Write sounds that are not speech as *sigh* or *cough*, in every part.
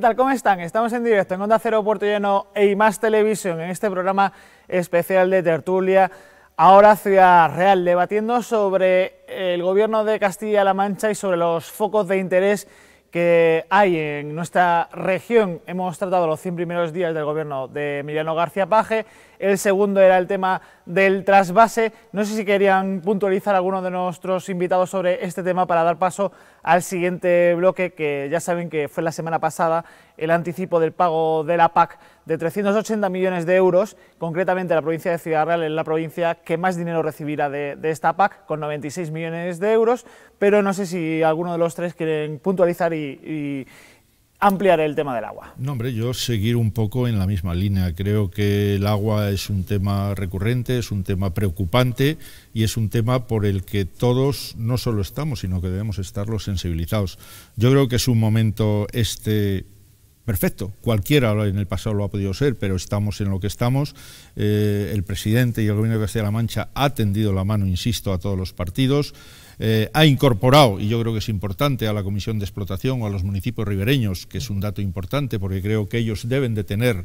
tal? ¿Cómo están? Estamos en directo en Onda Cero Puerto Lleno e Más Televisión en este programa especial de tertulia Ahora Ciudad Real, debatiendo sobre el gobierno de Castilla-La Mancha y sobre los focos de interés que hay en nuestra región. Hemos tratado los 100 primeros días del gobierno de Emiliano García Paje el segundo era el tema del trasvase. No sé si querían puntualizar alguno de nuestros invitados sobre este tema para dar paso al siguiente bloque, que ya saben que fue la semana pasada el anticipo del pago de la PAC de 380 millones de euros, concretamente la provincia de Ciudad Real es la provincia que más dinero recibirá de, esta PAC, con 96 millones de euros, pero no sé si alguno de los tres quieren puntualizar y ampliar el tema del agua. No, hombre, yo seguir un poco en la misma línea. Creo que el agua es un tema recurrente, es un tema preocupante y es un tema por el que todos no solo estamos, sino que debemos estar los sensibilizados. Yo creo que es un momento este perfecto. Cualquiera en el pasado lo ha podido ser, pero estamos en lo que estamos. Eh, el presidente y el gobierno de Castilla-La Mancha ha tendido la mano, insisto, a todos los partidos. Eh, ha incorporado, y yo creo que es importante, a la Comisión de Explotación o a los municipios ribereños, que es un dato importante porque creo que ellos deben de tener,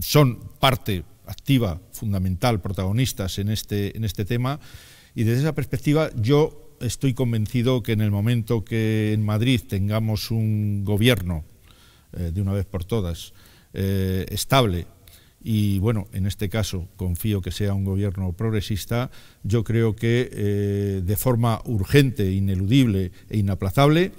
son parte activa, fundamental, protagonistas en este, en este tema. Y desde esa perspectiva yo estoy convencido que en el momento que en Madrid tengamos un gobierno, eh, de una vez por todas, eh, estable, y bueno, en este caso confío que sea un gobierno progresista, yo creo que eh, de forma urgente, ineludible e inaplazable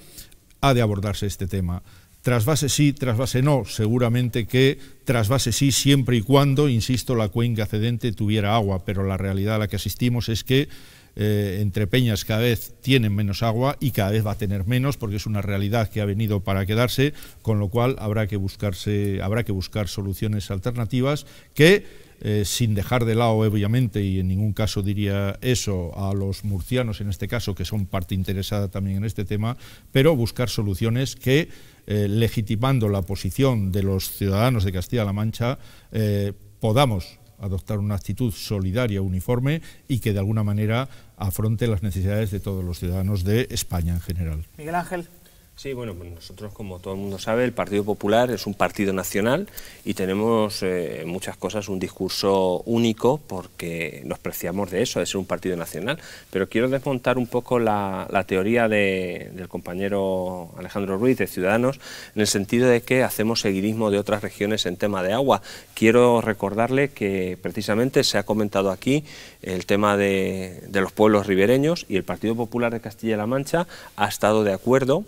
ha de abordarse este tema. Trasvase sí, trasvase no, seguramente que trasvase sí siempre y cuando, insisto, la cuenca cedente tuviera agua, pero la realidad a la que asistimos es que eh, entre Peñas cada vez tienen menos agua y cada vez va a tener menos porque es una realidad que ha venido para quedarse, con lo cual habrá que buscarse, habrá que buscar soluciones alternativas que eh, sin dejar de lado, obviamente, y en ningún caso diría eso a los murcianos en este caso, que son parte interesada también en este tema, pero buscar soluciones que, eh, legitimando la posición de los ciudadanos de Castilla-La Mancha, podamos adoptar una actitud solidaria, uniforme y que de alguna manera afronte las necesidades de todos los ciudadanos de España en general. Sí, bueno, pues nosotros, como todo el mundo sabe, el Partido Popular es un partido nacional y tenemos eh, muchas cosas, un discurso único, porque nos preciamos de eso, de ser un partido nacional. Pero quiero desmontar un poco la, teoría del compañero Alejandro Ruiz de Ciudadanos, en el sentido de que hacemos seguidismo de otras regiones en tema de agua. Quiero recordarle que precisamente se ha comentado aquí el tema de los pueblos ribereños y el Partido Popular de Castilla-La Mancha ha estado de acuerdo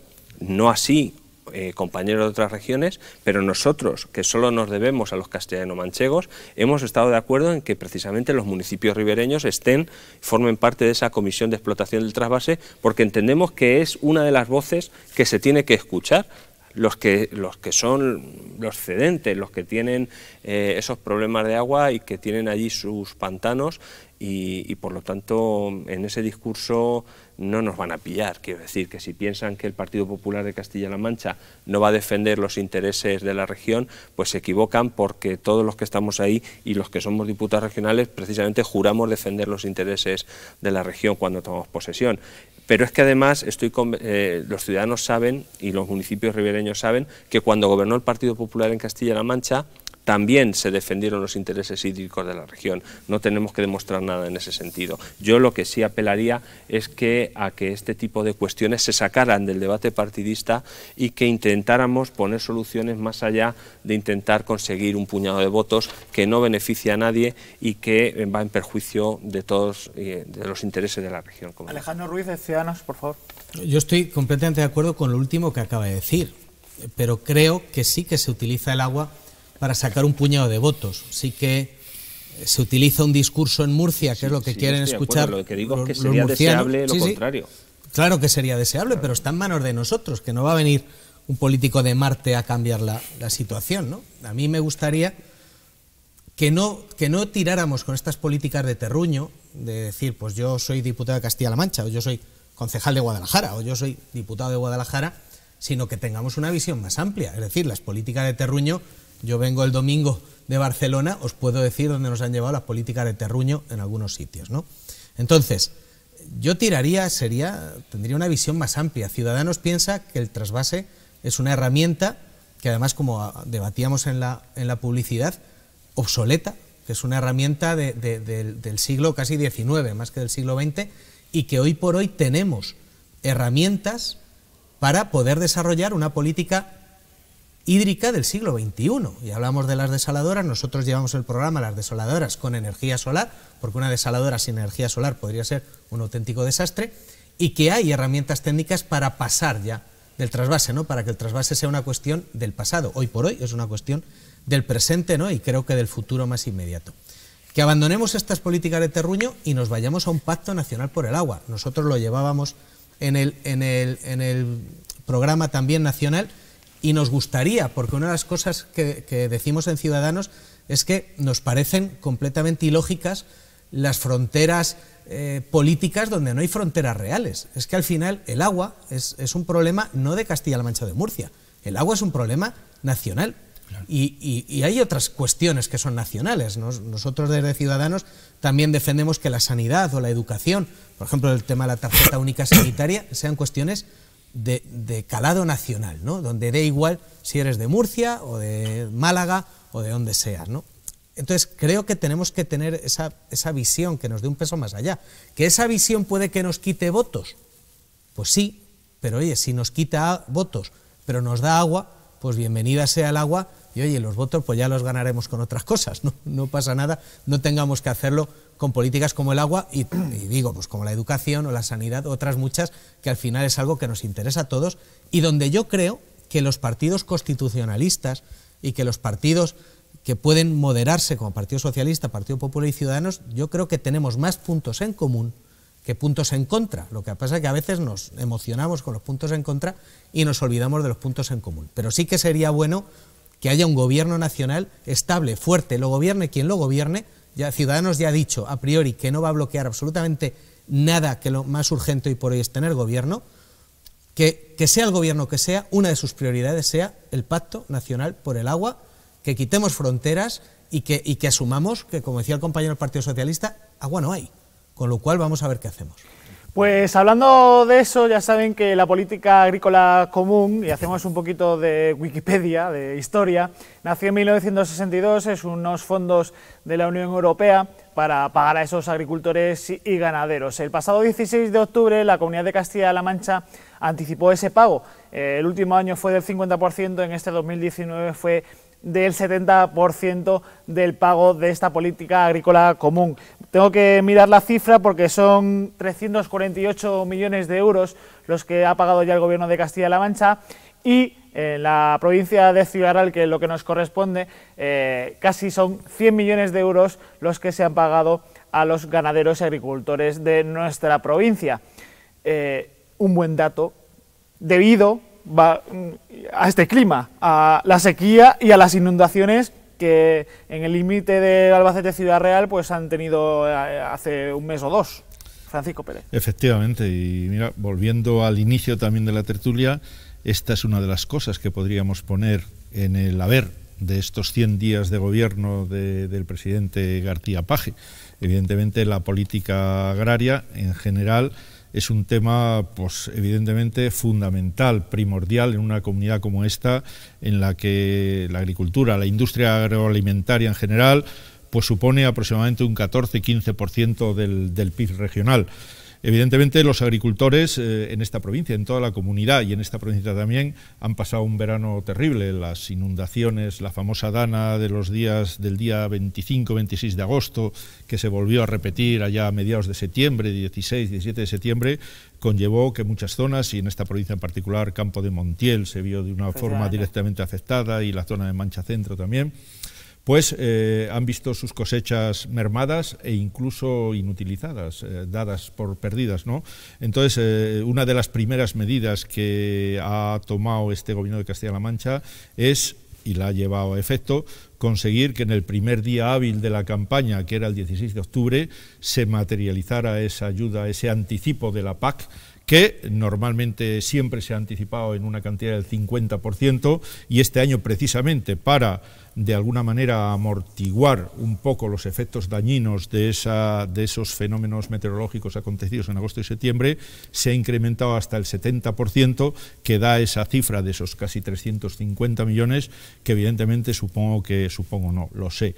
no así eh, compañeros de otras regiones, pero nosotros, que solo nos debemos a los castellano-manchegos, hemos estado de acuerdo en que precisamente los municipios ribereños estén, formen parte de esa comisión de explotación del trasvase, porque entendemos que es una de las voces que se tiene que escuchar los que, los que son los cedentes, los que tienen eh, esos problemas de agua y que tienen allí sus pantanos y, y, por lo tanto en ese discurso no nos van a pillar. Quiero decir que si piensan que el Partido Popular de Castilla-La Mancha no va a defender los intereses de la región, pues se equivocan porque todos los que estamos ahí y los que somos diputados regionales precisamente juramos defender los intereses de la región cuando tomamos posesión. Pero es que además estoy eh, los ciudadanos saben y los municipios ribereños saben que cuando gobernó el Partido Popular en Castilla-La Mancha también se defendieron los intereses hídricos de la región. No tenemos que demostrar nada en ese sentido. Yo lo que sí apelaría es que a que este tipo de cuestiones se sacaran del debate partidista y que intentáramos poner soluciones más allá de intentar conseguir un puñado de votos que no beneficia a nadie y que eh, va en perjuicio de todos eh, de los intereses de la región. Alejandro Ruiz de Ciudadanos, por favor. Yo estoy completamente de acuerdo con lo último que acaba de decir, pero creo que sí que se utiliza el agua para sacar un puñado de votos. Sí que eh, se utiliza un discurso en Murcia, que es lo que quieren escuchar. Lo que digo es que sería deseable lo contrario. Claro que sería deseable, pero está en manos de nosotros, que no va a venir un político de Marte a cambiar la, situación. ¿no? A mí me gustaría que no, que no tiráramos con estas políticas de terruño, de decir, pues yo soy diputado de Castilla-La Mancha, o yo soy concejal de Guadalajara, o yo soy diputado de Guadalajara, sino que tengamos una visión más amplia. Es decir, las políticas de terruño yo vengo el domingo de Barcelona, os puedo decir dónde nos han llevado las políticas de terruño en algunos sitios, ¿no? Entonces, yo tiraría, sería, tendría una visión más amplia. Ciudadanos piensa que el trasvase es una herramienta que además, como debatíamos en la, en la publicidad, obsoleta, que es una herramienta del siglo casi XIX, más que del siglo XX, y que hoy por hoy tenemos herramientas para poder desarrollar una política hídrica del siglo XXI. Y hablamos de las desaladoras, nosotros llevamos el programa Las desaladoras con energía solar, porque una desaladora sin energía solar podría ser un auténtico desastre, y que hay herramientas técnicas para pasar ya del trasvase, ¿no? para que el trasvase sea una cuestión del pasado. Hoy por hoy es una cuestión del presente ¿no? y creo que del futuro más inmediato. Que abandonemos estas políticas de terruño y nos vayamos a un pacto nacional por el agua. Nosotros lo llevábamos en el, en en el programa también nacional y nos gustaría, porque una de las cosas que, decimos en Ciudadanos es que nos parecen completamente ilógicas las fronteras eh, políticas donde no hay fronteras reales. Es que al final el agua es, un problema no de Castilla-La Mancha o de Murcia, el agua es un problema nacional. Y, hay otras cuestiones que son nacionales. nosotros desde Ciudadanos también defendemos que la sanidad o la educación, por ejemplo el tema de la tarjeta única sanitaria, sean cuestiones de, calado nacional, ¿no? donde dé igual si eres de Murcia o de Málaga o de donde seas. ¿no? Entonces creo que tenemos que tener esa, esa visión que nos dé un peso más allá. ¿Que esa visión puede que nos quite votos? Pues sí, pero oye, si nos quita votos, pero nos da agua, pues bienvenida sea el agua y oye, los votos pues ya los ganaremos con otras cosas, no, no pasa nada, no tengamos que hacerlo con políticas como el agua y, y, digo, pues como la educación o la sanidad, otras muchas, que al final es algo que nos interesa a todos y donde yo creo que los partidos constitucionalistas y que los partidos que pueden moderarse como Partido Socialista, Partido Popular y Ciudadanos, yo creo que tenemos más puntos en común que puntos en contra. Lo que pasa es que a veces nos emocionamos con los puntos en contra y nos olvidamos de los puntos en común. Pero sí que sería bueno que haya un gobierno nacional estable, fuerte, lo gobierne quien lo gobierne. Ya Ciudadanos ya ha dicho a priori que no va a bloquear absolutamente nada que lo más urgente hoy por hoy es tener gobierno. Que, sea el gobierno que sea, una de sus prioridades sea el Pacto Nacional por el Agua, que quitemos fronteras y que, y que asumamos que, como decía el compañero del Partido Socialista, agua no hay. Con lo cual vamos a ver qué hacemos. Pues hablando de eso, ya saben que la política agrícola común, y hacemos un poquito de Wikipedia, de historia, nació en 1962, es unos fondos de la Unión Europea para pagar a esos agricultores y ganaderos. El pasado 16 de octubre, la Comunidad de Castilla-La Mancha anticipó ese pago. El último año fue del 50%, en este 2019 fue del 70% del pago de esta política agrícola común. Tengo que mirar la cifra porque son 348 millones de euros los que ha pagado ya el gobierno de Castilla-La Mancha y en eh, la provincia de Ciudad que es lo que nos corresponde, eh, casi son 100 millones de euros los que se han pagado a los ganaderos y agricultores de nuestra provincia. Eh, un buen dato debido mm, a este clima, a la sequía y a las inundaciones que en el límite de Albacete-Ciudad Real pues han tenido eh, hace un mes o dos. Francisco Pérez. Efectivamente, y mira, volviendo al inicio también de la tertulia, esta es una de las cosas que podríamos poner en el haber de estos 100 días de gobierno del presidente García Paje. Evidentemente la política agraria en general es un tema, pues, evidentemente, fundamental, primordial en una comunidad como esta, en la que la agricultura, la industria agroalimentaria en general, pues supone aproximadamente un 14-15% del, del PIB regional. Evidentemente los agricultores eh, en esta provincia, en toda la comunidad y en esta provincia también han pasado un verano terrible, las inundaciones, la famosa dana de los días del día 25-26 de agosto que se volvió a repetir allá a mediados de septiembre, 16-17 de septiembre, conllevó que muchas zonas y en esta provincia en particular Campo de Montiel se vio de una pues forma directamente afectada y la zona de Mancha Centro también pues eh, han visto sus cosechas mermadas e incluso inutilizadas, eh, dadas por perdidas. ¿no? Entonces, eh, una de las primeras medidas que ha tomado este gobierno de Castilla-La Mancha es, y la ha llevado a efecto, conseguir que en el primer día hábil de la campaña, que era el 16 de octubre, se materializara esa ayuda, ese anticipo de la PAC que normalmente siempre se ha anticipado en una cantidad del 50% y este año precisamente para de alguna manera amortiguar un poco los efectos dañinos de, esos fenómenos meteorológicos acontecidos en agosto y septiembre, se ha incrementado hasta el 70%, que da esa cifra de esos casi 350 millones, que evidentemente supongo que, supongo no, lo sé,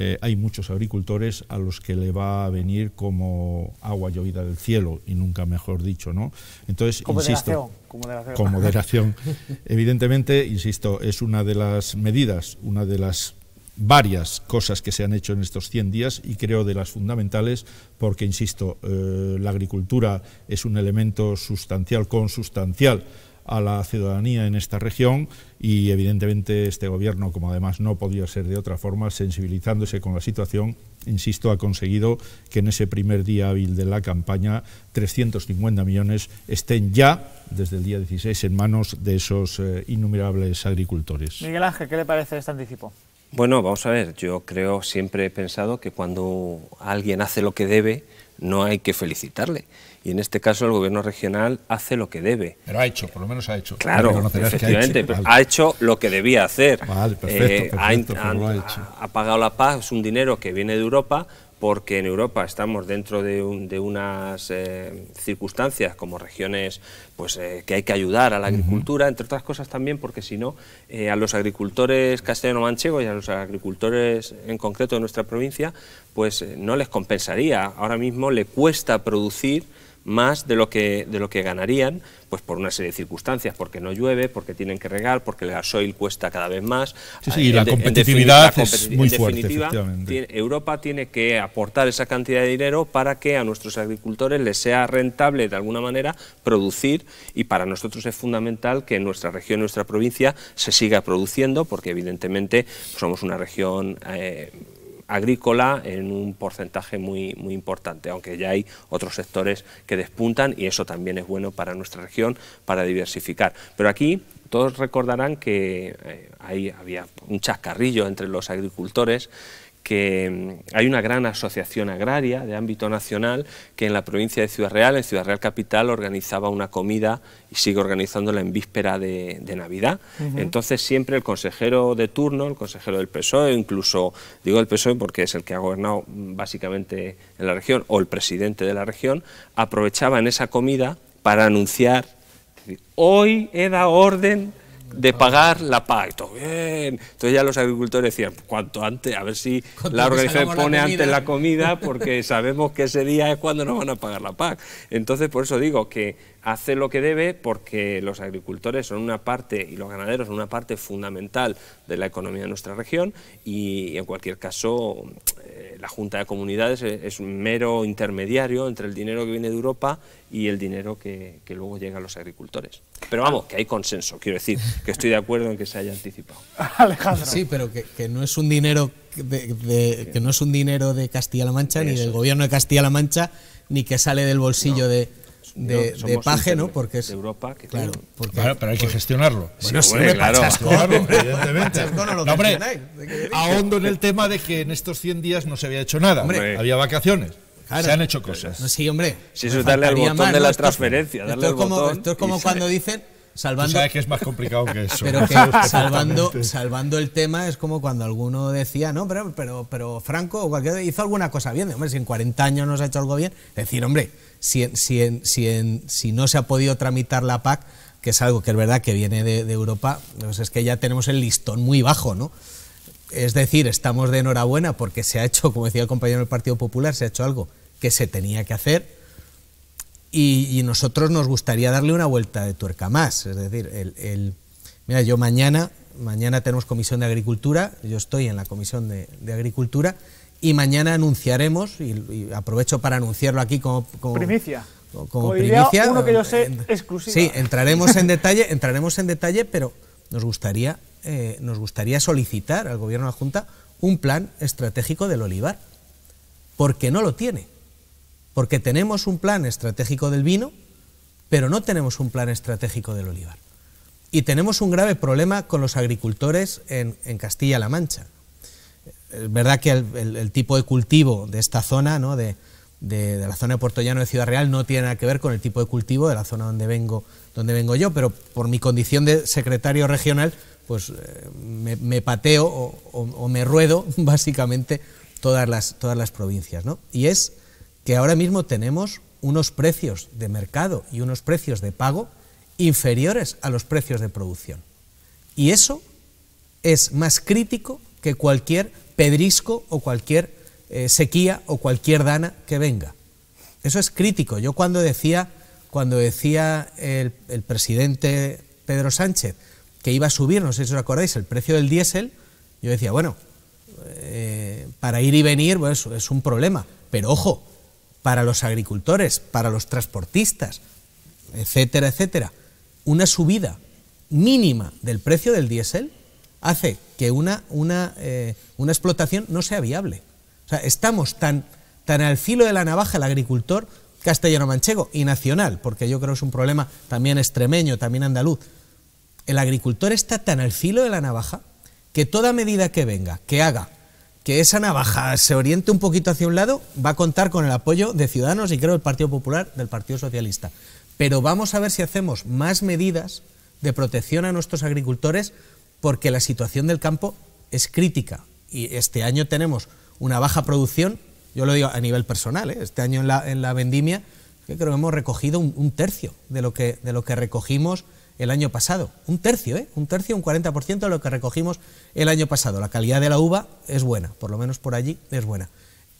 eh, hay muchos agricultores a los que le va a venir como agua llovida del cielo, y nunca mejor dicho, ¿no? Entonces, insisto... con moderación. Con *laughs* Evidentemente, insisto, es una de las medidas, una de las varias cosas que se han hecho en estos 100 días y creo de las fundamentales porque, insisto, eh, la agricultura es un elemento sustancial, consustancial a la ciudadanía en esta región y evidentemente este gobierno, como además no podía ser de otra forma, sensibilizándose con la situación, insisto, ha conseguido que en ese primer día hábil de la campaña 350 millones estén ya desde el día 16 en manos de esos eh, innumerables agricultores. Miguel Ángel, ¿qué le parece este anticipo? Bueno, vamos a ver, yo creo, siempre he pensado que cuando alguien hace lo que debe, no hay que felicitarle. Y en este caso el gobierno regional hace lo que debe. Pero ha hecho, por lo menos ha hecho. Claro, efectivamente, ha hecho. lo que debía hacer. perfecto, eh, ha, pues ha, pagado la paz, es un dinero que viene de Europa, porque en Europa estamos dentro de, unas eh, circunstancias como regiones pues, eh, que hay que ayudar a la agricultura, entre otras cosas también porque si no, eh, a los agricultores castellano manchego y a los agricultores en concreto de nuestra provincia, pues no les compensaría. Ahora mismo le cuesta producir más de lo que, de lo que ganarían, pues por una serie de circunstancias, porque no llueve, porque tienen que regar, porque el gasoil cuesta cada vez más. Sí, la competitividad es muy fuerte. Europa tiene que aportar esa cantidad de dinero para que a nuestros agricultores les sea rentable de alguna manera producir y para nosotros es fundamental que nuestra región, nuestra provincia, se siga produciendo, porque evidentemente somos una región... Eh, agrícola en un porcentaje muy, muy importante, aunque ya hay otros sectores que despuntan y eso también es bueno para nuestra región, para diversificar. Pero aquí todos recordarán que eh, ahí había un chascarrillo entre los agricultores que mm, hay una gran asociación agraria de ámbito nacional que en la provincia de Ciudad Real, en Ciudad Real Capital, organizaba una comida y sigue organizándola en víspera de, Navidad. Entonces siempre el consejero de turno, el consejero del PSOE, incluso digo el PSOE porque es el que ha gobernado mm, básicamente en la región, o el presidente de la región, aprovechaba en esa comida para anunciar, hoy he dado orden de pagar la PAC. bien. Entonces ya los agricultores decían, cuanto antes, a ver si *laughs* la organización pone antes la comida, porque *laughs* sabemos que ese día es cuando nos van a pagar la PAC. Entonces, por eso digo que hace lo que debe porque los agricultores son una parte y los ganaderos son una parte fundamental de la economía de nuestra región y en cualquier caso la Junta de Comunidades eh, es, un mero intermediario entre el dinero que viene de Europa y el dinero que, luego llega a los agricultores. Pero vamos, que hay consenso, quiero decir, que estoy de acuerdo en que se haya anticipado. *laughs* Alejandro. Sí, pero que, no es un dinero de, que no es un dinero de Castilla-La Mancha, ni del gobierno de Castilla-La Mancha, ni que sale del bolsillo de de, paje, ¿no? Porque es. Europa, claro. pero hay que pues- gestionarlo. Bueno, sí, hombre, claro. Chasco, *laughs* en el tema de que en estos 100 días no se había hecho nada. Había vacaciones. Se han hecho cosas. sí, hombre. Si eso es darle al botón de la transferencias transferencia. esto, es como, cuando dicen. Salvando, sabes que es más complicado que eso. Pero que *laughs* salvando, salvando el tema es como cuando alguno decía, no, pero, pero, Franco hizo alguna cosa bien. Hombre, si en 40 años no se ha hecho algo bien, decir, hombre, si, no se ha podido tramitar la PAC, que es algo que es verdad que viene de, Europa, pues es que ya tenemos el listón muy bajo, ¿no? Es decir, estamos de enhorabuena porque se ha hecho, como decía el compañero del Partido Popular, se ha hecho algo que se tenía que hacer y, nosotros nos gustaría darle una vuelta de tuerca más. Es decir, el, mira, yo mañana, mañana tenemos comisión de agricultura, yo estoy en la comisión de agricultura y mañana anunciaremos, y, aprovecho para anunciarlo aquí como... primicia. Como, primicia, uno que yo sé, Sí, entraremos en detalle, entraremos en detalle, pero nos gustaría, eh, nos gustaría solicitar al Gobierno de la Junta un plan estratégico del olivar, porque no lo tiene. Porque tenemos un plan estratégico del vino, pero no tenemos un plan estratégico del olivar. Y tenemos un grave problema con los agricultores en Castilla-La Mancha es verdad que el, tipo de cultivo de esta zona, de, la zona de Puerto Llano de Ciudad Real, no tiene nada que ver con el tipo de cultivo de la zona donde vengo, donde vengo yo, pero por mi condición de secretario regional, pues eh, me, pateo o, me ruedo *laughs* básicamente todas las, todas las provincias. Y es que ahora mismo tenemos unos precios de mercado y unos precios de pago inferiores a los precios de producción. Y eso es más crítico que cualquier pedrisco o cualquier eh, sequía o cualquier dana que venga. Eso es crítico. Yo cuando decía, cuando decía el, presidente Pedro Sánchez que iba a subir, no sé si os acordáis, el precio del diésel, yo decía, bueno, eh, para ir y venir es un problema, pero ojo, para los agricultores, para los transportistas, etcétera, etcétera, una subida mínima del precio del diésel hace que una, eh, una, explotación no sea viable. O sea, estamos tan, tan al filo de la navaja el agricultor castellano-manchego y nacional, porque yo creo que es un problema también extremeño, también andaluz. El agricultor está tan al filo de la navaja que toda medida que venga, que haga, que esa navaja se oriente un poquito hacia un lado, va a contar con el apoyo de Ciudadanos y creo del Partido Popular, del Partido Socialista. Pero vamos a ver si hacemos más medidas de protección a nuestros agricultores porque la situación del campo es crítica y este año tenemos una baja producción, yo lo digo a nivel personal, ¿eh? este año en la, vendimia creo que hemos recogido un, tercio de lo, que, de lo que recogimos el año pasado, un tercio, ¿eh? un tercio, un 40% de lo que recogimos el año pasado. La calidad de la uva es buena, por lo menos por allí es buena.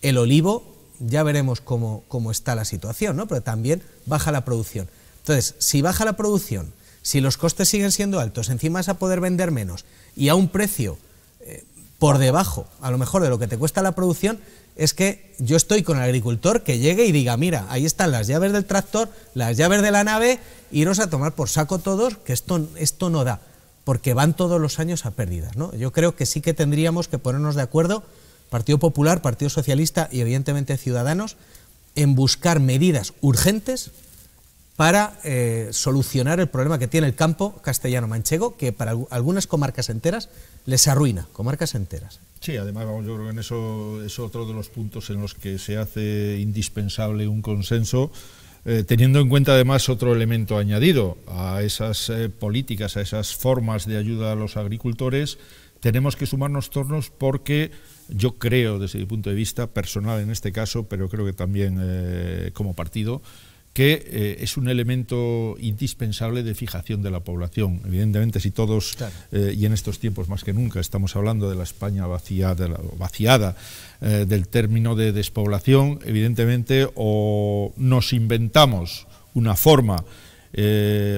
El olivo, ya veremos cómo, está la situación, ¿no? pero también baja la producción. Entonces, si baja la producción si los costes siguen siendo altos, encima vas a poder vender menos y a un precio eh, por debajo, a lo mejor de lo que te cuesta la producción, es que yo estoy con el agricultor que llegue y diga, mira, ahí están las llaves del tractor, las llaves de la nave, iros a tomar por saco todos, que esto, esto no da, porque van todos los años a pérdidas. ¿no? Yo creo que sí que tendríamos que ponernos de acuerdo, Partido Popular, Partido Socialista y evidentemente Ciudadanos, en buscar medidas urgentes para eh, solucionar el problema que tiene el campo castellano-manchego, que para algunas comarcas enteras les arruina, comarcas enteras. Sí, además vamos, yo creo que en eso es otro de los puntos en los que se hace indispensable un consenso. Eh, teniendo en cuenta además otro elemento añadido a esas eh, políticas, a esas formas de ayuda a los agricultores, tenemos que sumarnos tornos porque yo creo, desde mi punto de vista personal en este caso, pero creo que también como partido, que eh, es un elemento indispensable de fijación de la población. Evidentemente, si todos, eh, y en estos tiempos más que nunca, estamos hablando de la España vaciada, eh, del término de despoblación, evidentemente o nos inventamos una forma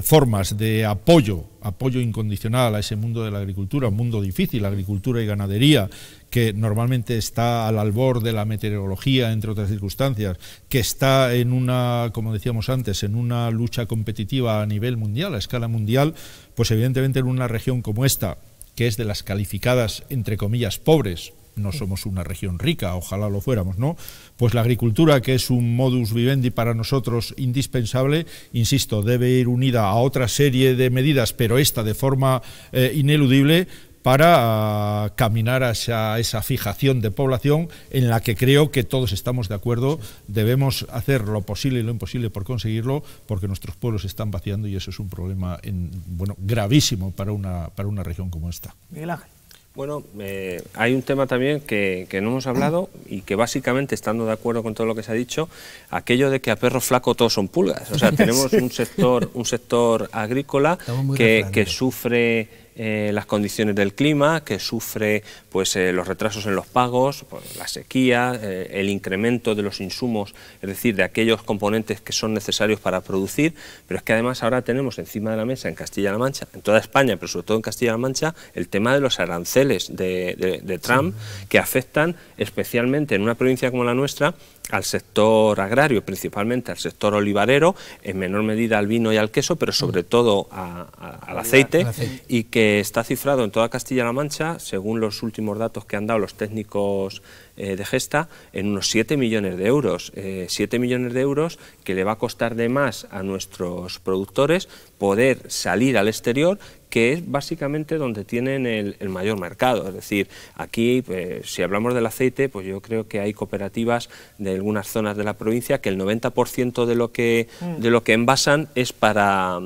formas de apoyo, apoyo incondicional a ese mundo de la agricultura, un mundo difícil, agricultura y ganadería, que normalmente está al albor de la meteorología, entre otras circunstancias, que está en una, como decíamos antes, en una lucha competitiva a nivel mundial, a escala mundial, pues evidentemente en una región como esta, que es de las calificadas, entre comillas, pobres, no somos una región rica, ojalá lo fuéramos, ¿no? Pues la agricultura, que es un modus vivendi para nosotros indispensable, insisto, debe ir unida a otra serie de medidas, pero esta de forma eh, ineludible para ah, caminar hacia esa fijación de población en la que creo que todos estamos de acuerdo, debemos hacer lo posible y lo imposible por conseguirlo, porque nuestros pueblos se están vaciando y eso es un problema bueno, gravísimo para una, para una región como esta. Miguel Ángel. Bueno, eh, hay un tema también que, no hemos hablado y que básicamente, estando de acuerdo con todo lo que se ha dicho, aquello de que a perro flaco todos son pulgas. O sea, *laughs* tenemos un sector, un sector agrícola que, que sufre eh, las condiciones del clima, que sufre pues, eh, los retrasos en los pagos, pues, la sequía, eh, el incremento de los insumos, es decir, de aquellos componentes que son necesarios para producir, pero es que además ahora tenemos encima de la mesa en Castilla-La Mancha, en toda España, pero sobre todo en Castilla-La Mancha, el tema de los aranceles de, Trump, que afectan especialmente en una provincia como la nuestra, al sector agrario, principalmente al sector olivarero, en menor medida al vino y al queso, pero sobre mm. todo al aceite, y que está cifrado en toda Castilla-La Mancha, según los últimos datos que han dado los técnicos eh, de Gesta, en unos 7 millones de euros. 7 eh, millones de euros que le va a costar de más a nuestros productores poder salir al exterior que es básicamente donde tienen el, mayor mercado. Es decir, aquí, pues, si hablamos del aceite, pues yo creo que hay cooperativas de algunas zonas de la provincia que el 90% de lo que, mm. de lo que envasan es para,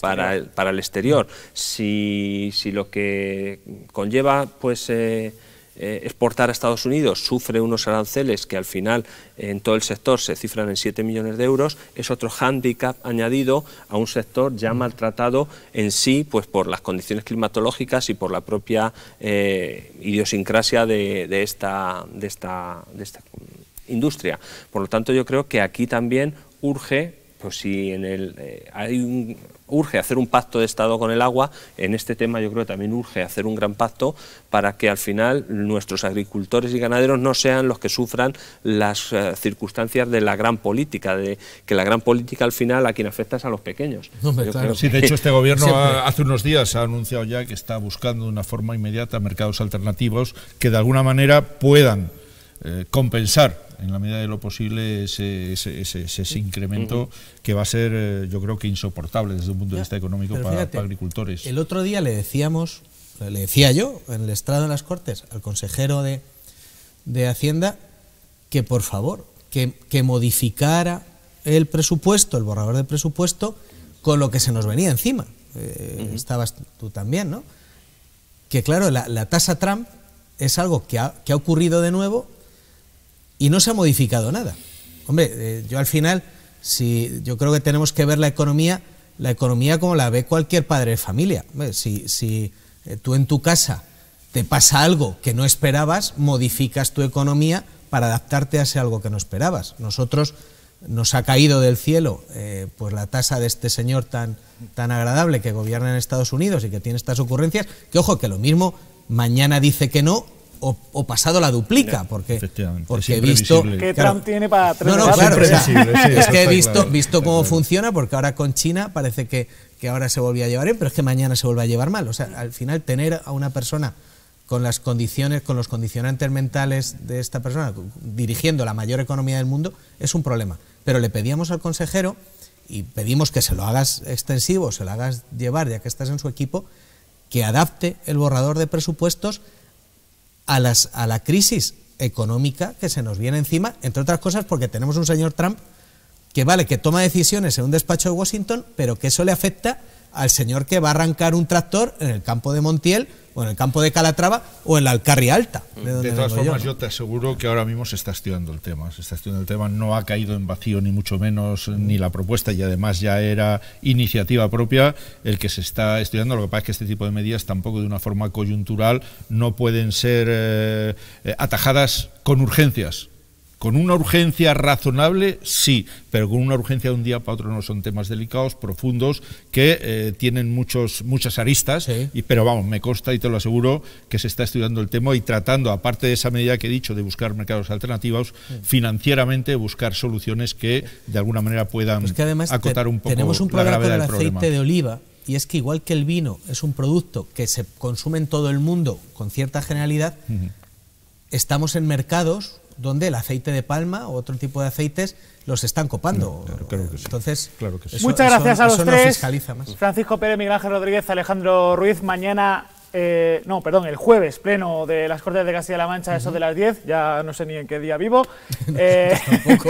para, el, exterior. Si, si, lo que conlleva, pues... Eh, eh, exportar a Estados Unidos sufre unos aranceles que al final en todo el sector se cifran en 7 millones de euros, es otro hándicap añadido a un sector ya maltratado en sí pues por las condiciones climatológicas y por la propia eh, idiosincrasia de, de, esta, de, esta, de esta industria. Por lo tanto, yo creo que aquí también urge, pues si en el, eh, hay un urge hacer un pacto de Estado con el agua, en este tema yo creo que también urge hacer un gran pacto para que al final nuestros agricultores y ganaderos no sean los que sufran las eh, circunstancias de la gran política, de que la gran política al final a quien afecta es a los pequeños. de hecho este gobierno hace unos días ha anunciado ya que está buscando de una forma inmediata mercados alternativos que de alguna manera puedan eh, compensar en la medida de lo posible ese, ese, incremento que va a ser, eh, yo creo que insoportable desde un punto de vista económico para, agricultores. El otro día le decíamos, le decía yo, en el estrado en las Cortes, al consejero de, de Hacienda, que por favor, que, modificara el presupuesto, el borrador de presupuesto, con lo que se nos venía encima. Eh, estabas tú también, ¿no? Que claro, la, tasa Trump es algo que que ha ocurrido de nuevo y no se ha modificado nada. Hombre, eh, yo al final, si, yo creo que tenemos que ver la economía, la economía como la ve cualquier padre de familia. si, si eh, tú en tu casa te pasa algo que no esperabas, modificas tu economía para adaptarte a ese algo que no esperabas. Nosotros nos ha caído del cielo eh, pues la tasa de este señor tan, tan agradable que gobierna en Estados Unidos y que tiene estas ocurrencias, que ojo, que lo mismo mañana dice que no o, pasado la duplica, porque, porque he visto... Que Trump tiene para No, no, es que he visto, visto cómo funciona, porque ahora con China parece que, que ahora se volvía a llevar bien, pero es que mañana se vuelve a llevar mal. O sea, al final tener a una persona con las condiciones, con los condicionantes mentales de esta persona, dirigiendo la mayor economía del mundo, es un problema. Pero le pedíamos al consejero, y pedimos que se lo hagas extensivo, se lo hagas llevar, ya que estás en su equipo, que adapte el borrador de presupuestos a, las, a la crisis económica que se nos viene encima, entre otras cosas porque tenemos un señor Trump que vale, que toma decisiones en un despacho de Washington, pero que eso le afecta al señor que va a arrancar un tractor en el campo de Montiel o en el campo de Calatrava o en la Alcarria Alta. De, mm. todas formas, yo, te aseguro que ahora mismo se está estudiando el tema. Se está estudiando el tema, no ha caído en vacío ni mucho menos ni la propuesta y además ya era iniciativa propia el que se está estudiando. Lo que pasa es que este tipo de medidas tampoco de una forma coyuntural no pueden ser eh, eh, atajadas con urgencias con una urgencia razonable, sí, pero con una urgencia de un día para otro no son temas delicados, profundos, que eh, tienen muchos, muchas aristas, pero vamos, me consta y te lo aseguro que se está estudiando el tema y tratando, aparte de esa medida que he dicho de buscar mercados alternativos, financieramente buscar soluciones que de alguna manera puedan que además acotar un poco tenemos un problema con el aceite de oliva y es que igual que el vino es un producto que se consume en todo el mundo con cierta generalidad, estamos en mercados donde el aceite de palma o otro tipo de aceites los están copando. Entonces, muchas gracias a los tres. Francisco Pérez, Miguel Ángel Rodríguez, Alejandro Ruiz. Mañana, eh, no, perdón, el jueves, pleno de las Cortes de Castilla-La Mancha, eso de las 10. Ya no sé ni en qué día vivo. *laughs* Eh,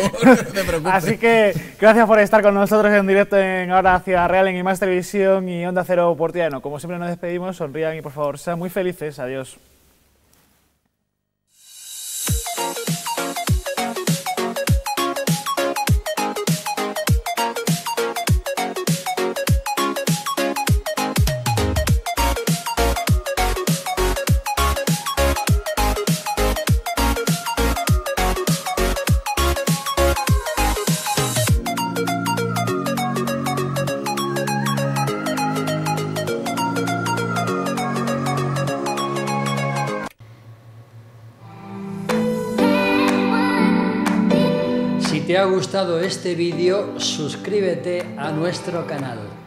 *laughs* *laughs* Así que gracias por estar con nosotros en directo en Ahora hacia Real, en Más Televisión y Onda Cero Portiano. Como siempre, nos despedimos. Sonrían y por favor, sean muy felices. Adiós. gustado este vídeo, suscríbete a nuestro canal.